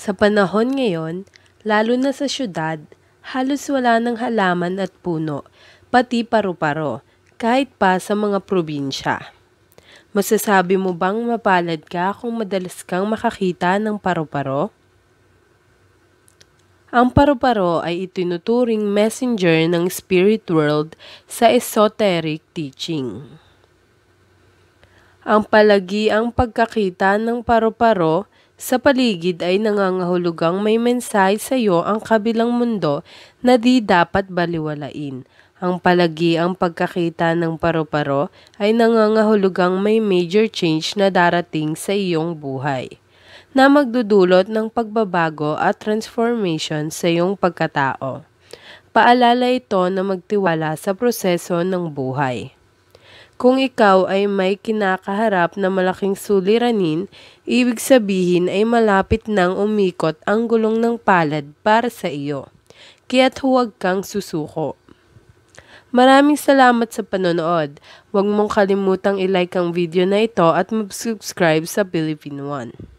Sa panahon ngayon, lalo na sa syudad, halos wala ng halaman at puno, pati paru-paro, kahit pa sa mga probinsya. Masasabi mo bang mapalad ka kung madalas kang makakita ng paru-paro? Ang paru-paro ay itinuturing messenger ng spirit world sa esoteric teaching. Ang palagi ang pagkakita ng paru-paro sa paligid ay nangangahulugang may mensahe sa iyo ang kabilang mundo na di dapat baliwalain. Ang palagi ang pagkakita ng paro-paro ay nangangahulugang may major change na darating sa iyong buhay na magdudulot ng pagbabago at transformation sa iyong pagkatao. Paalala ito na magtiwala sa proseso ng buhay. Kung ikaw ay may kinakaharap na malaking suliranin, ibig sabihin ay malapit nang umikot ang gulong ng palad para sa iyo. Kaya't huwag kang susuko. Maraming salamat sa panonood. Huwag mong kalimutang ilike ang video na ito at mag-subscribe sa Philippine One.